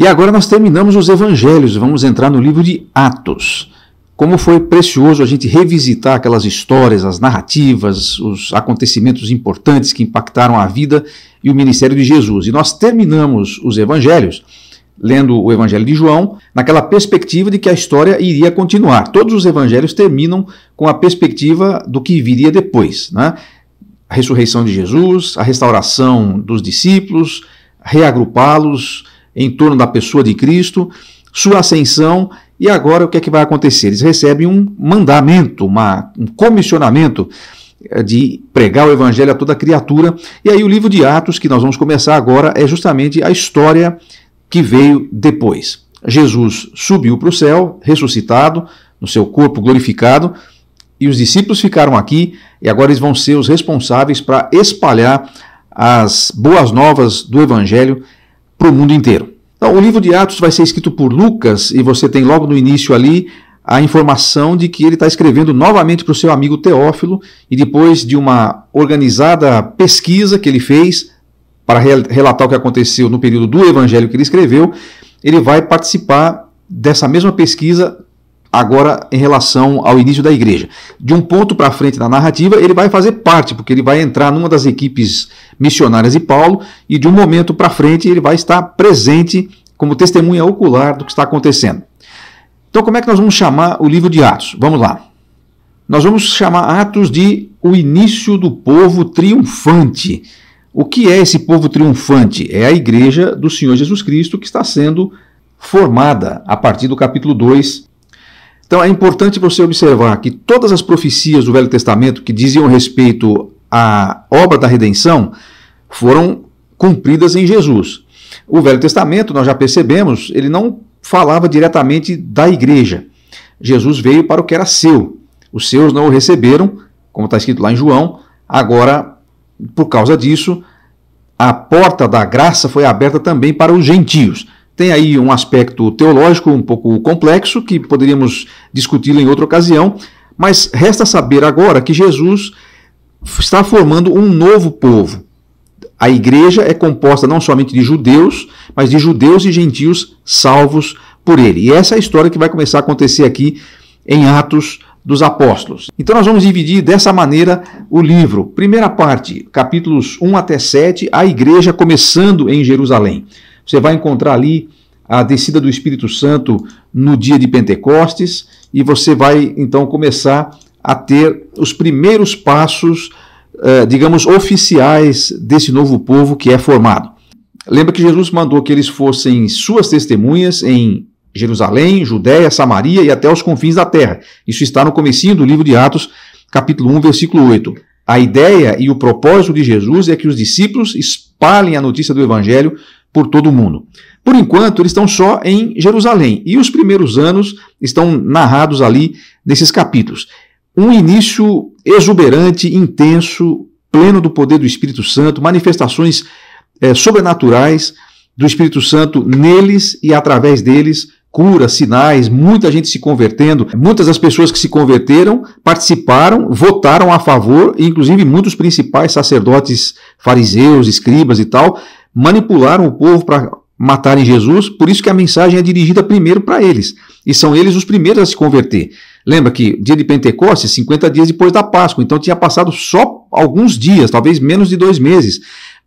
E agora nós terminamos os evangelhos, vamos entrar no livro de Atos. Como foi precioso a gente revisitar aquelas histórias, as narrativas, os acontecimentos importantes que impactaram a vida e o ministério de Jesus. E nós terminamos os evangelhos lendo o Evangelho de João, naquela perspectiva de que a história iria continuar. Todos os evangelhos terminam com a perspectiva do que viria depois, né? A ressurreição de Jesus, a restauração dos discípulos, reagrupá-los, em torno da pessoa de Cristo, sua ascensão e agora o que é que vai acontecer? Eles recebem um mandamento, uma, um comissionamento eh, de pregar o evangelho a toda criatura. E aí o livro de Atos que nós vamos começar agora é justamente a história que veio depois. Jesus subiu para o céu, ressuscitado, no seu corpo glorificado, e os discípulos ficaram aqui, e agora eles vão ser os responsáveis para espalhar as boas novas do evangelho para o mundo inteiro. Então, o livro de Atos vai ser escrito por Lucas e você tem logo no início ali a informação de que ele está escrevendo novamente para o seu amigo Teófilo e depois de uma organizada pesquisa que ele fez para relatar o que aconteceu no período do evangelho que ele escreveu, ele vai participar dessa mesma pesquisa agora em relação ao início da igreja. De um ponto para frente da narrativa, ele vai fazer parte, porque ele vai entrar numa das equipes missionárias de Paulo e de um momento para frente ele vai estar presente como testemunha ocular do que está acontecendo. Então, como é que nós vamos chamar o livro de Atos? Vamos lá. Nós vamos chamar Atos de o início do povo triunfante. O que é esse povo triunfante? É a igreja do Senhor Jesus Cristo que está sendo formada a partir do capítulo 2 então é importante você observar que todas as profecias do Velho Testamento que diziam respeito à obra da redenção foram cumpridas em Jesus. O Velho Testamento, nós já percebemos, ele não falava diretamente da igreja. Jesus veio para o que era seu. Os seus não o receberam, como está escrito lá em João. Agora, por causa disso, a porta da graça foi aberta também para os gentios. Tem aí um aspecto teológico um pouco complexo que poderíamos discuti-lo em outra ocasião, mas resta saber agora que Jesus está formando um novo povo. A igreja é composta não somente de judeus, mas de judeus e gentios salvos por ele. E essa é a história que vai começar a acontecer aqui em Atos dos Apóstolos. Então nós vamos dividir dessa maneira o livro. Primeira parte, capítulos 1 até 7, a igreja começando em Jerusalém. Você vai encontrar ali a descida do Espírito Santo no dia de Pentecostes e você vai então começar a ter os primeiros passos, eh, digamos, oficiais desse novo povo que é formado. Lembra que Jesus mandou que eles fossem suas testemunhas em Jerusalém, Judéia, Samaria e até os confins da terra. Isso está no comecinho do livro de Atos, capítulo 1, versículo 8. A ideia e o propósito de Jesus é que os discípulos espalhem a notícia do evangelho por todo o mundo. Por enquanto, eles estão só em Jerusalém e os primeiros anos estão narrados ali nesses capítulos. Um início exuberante, intenso, pleno do poder do Espírito Santo, manifestações é, sobrenaturais do Espírito Santo neles e através deles, curas, sinais, muita gente se convertendo. Muitas das pessoas que se converteram participaram, votaram a favor, inclusive muitos principais sacerdotes fariseus, escribas e tal, manipularam o povo para matarem Jesus, por isso que a mensagem é dirigida primeiro para eles, e são eles os primeiros a se converter. Lembra que dia de Pentecostes, 50 dias depois da Páscoa, então tinha passado só alguns dias, talvez menos de dois meses,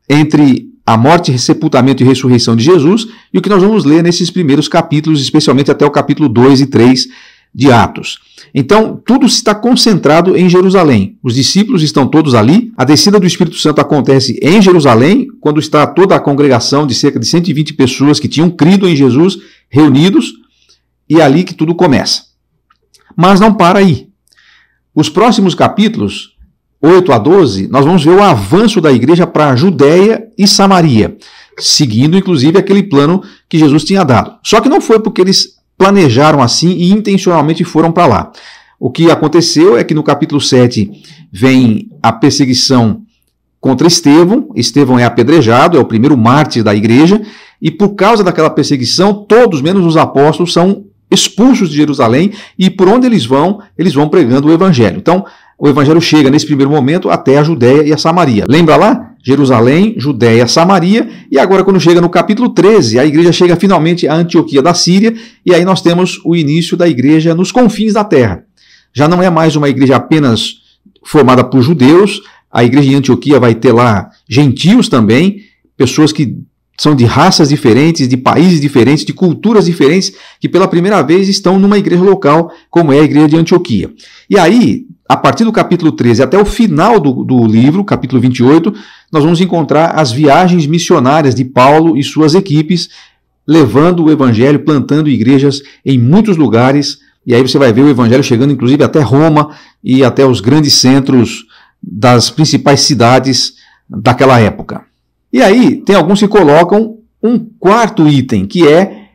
entre a morte, sepultamento e ressurreição de Jesus e o que nós vamos ler nesses primeiros capítulos, especialmente até o capítulo 2 e 3 de Atos. Então, tudo está concentrado em Jerusalém. Os discípulos estão todos ali. A descida do Espírito Santo acontece em Jerusalém, quando está toda a congregação de cerca de 120 pessoas que tinham crido em Jesus reunidos, e é ali que tudo começa. Mas não para aí. Os próximos capítulos, 8 a 12, nós vamos ver o avanço da igreja para a Judéia e Samaria, seguindo inclusive aquele plano que Jesus tinha dado. Só que não foi porque eles planejaram assim e intencionalmente foram para lá. O que aconteceu é que no capítulo 7 vem a perseguição contra Estevão. Estevão é apedrejado, é o primeiro mártir da igreja, e por causa daquela perseguição, todos menos os apóstolos são expulsos de Jerusalém e por onde eles vão, eles vão pregando o evangelho. Então, o evangelho chega nesse primeiro momento até a Judéia e a Samaria. Lembra lá Jerusalém, Judéia, Samaria, e agora, quando chega no capítulo 13, a igreja chega finalmente à Antioquia da Síria, e aí nós temos o início da igreja nos confins da terra. Já não é mais uma igreja apenas formada por judeus, a igreja em Antioquia vai ter lá gentios também, pessoas que são de raças diferentes, de países diferentes, de culturas diferentes, que pela primeira vez estão numa igreja local, como é a igreja de Antioquia. E aí, a partir do capítulo 13 até o final do, do livro, capítulo 28, nós vamos encontrar as viagens missionárias de Paulo e suas equipes, levando o evangelho, plantando igrejas em muitos lugares. E aí você vai ver o evangelho chegando, inclusive, até Roma e até os grandes centros das principais cidades daquela época. E aí tem alguns que colocam um quarto item, que é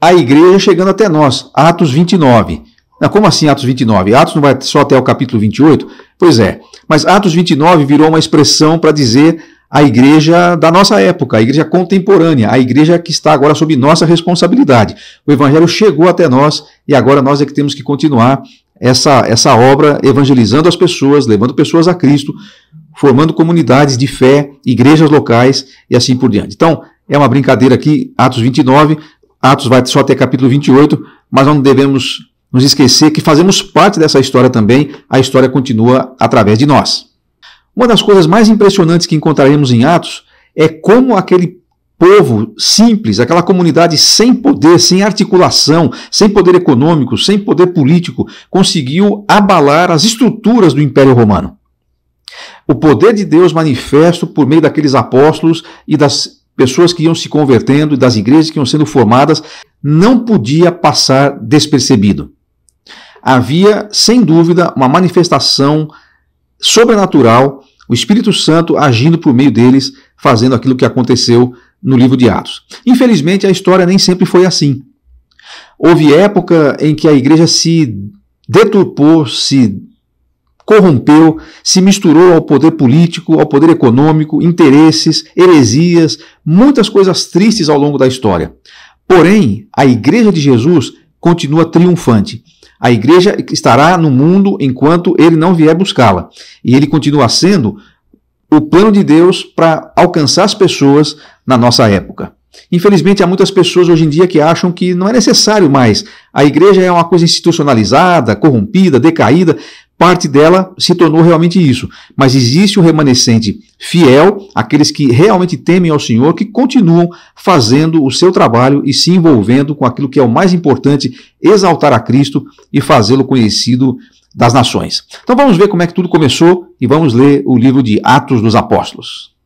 a igreja chegando até nós, Atos 29. Como assim Atos 29? Atos não vai só até o capítulo 28? Pois é, mas Atos 29 virou uma expressão para dizer a igreja da nossa época, a igreja contemporânea, a igreja que está agora sob nossa responsabilidade. O evangelho chegou até nós e agora nós é que temos que continuar essa, essa obra evangelizando as pessoas, levando pessoas a Cristo, formando comunidades de fé, igrejas locais e assim por diante. Então, é uma brincadeira aqui, Atos 29, Atos vai só até capítulo 28, mas não devemos nos esquecer que fazemos parte dessa história também, a história continua através de nós. Uma das coisas mais impressionantes que encontraremos em Atos é como aquele povo simples, aquela comunidade sem poder, sem articulação, sem poder econômico, sem poder político, conseguiu abalar as estruturas do Império Romano. O poder de Deus manifesto por meio daqueles apóstolos e das pessoas que iam se convertendo e das igrejas que iam sendo formadas não podia passar despercebido havia, sem dúvida, uma manifestação sobrenatural, o Espírito Santo agindo por meio deles, fazendo aquilo que aconteceu no livro de Atos. Infelizmente, a história nem sempre foi assim. Houve época em que a igreja se deturpou, se corrompeu, se misturou ao poder político, ao poder econômico, interesses, heresias, muitas coisas tristes ao longo da história. Porém, a igreja de Jesus continua triunfante a igreja estará no mundo enquanto ele não vier buscá-la. E ele continua sendo o plano de Deus para alcançar as pessoas na nossa época. Infelizmente, há muitas pessoas hoje em dia que acham que não é necessário mais. A igreja é uma coisa institucionalizada, corrompida, decaída. Parte dela se tornou realmente isso. Mas existe o um remanescente fiel, aqueles que realmente temem ao Senhor, que continuam fazendo o seu trabalho e se envolvendo com aquilo que é o mais importante, exaltar a Cristo e fazê-lo conhecido das nações. Então vamos ver como é que tudo começou e vamos ler o livro de Atos dos Apóstolos.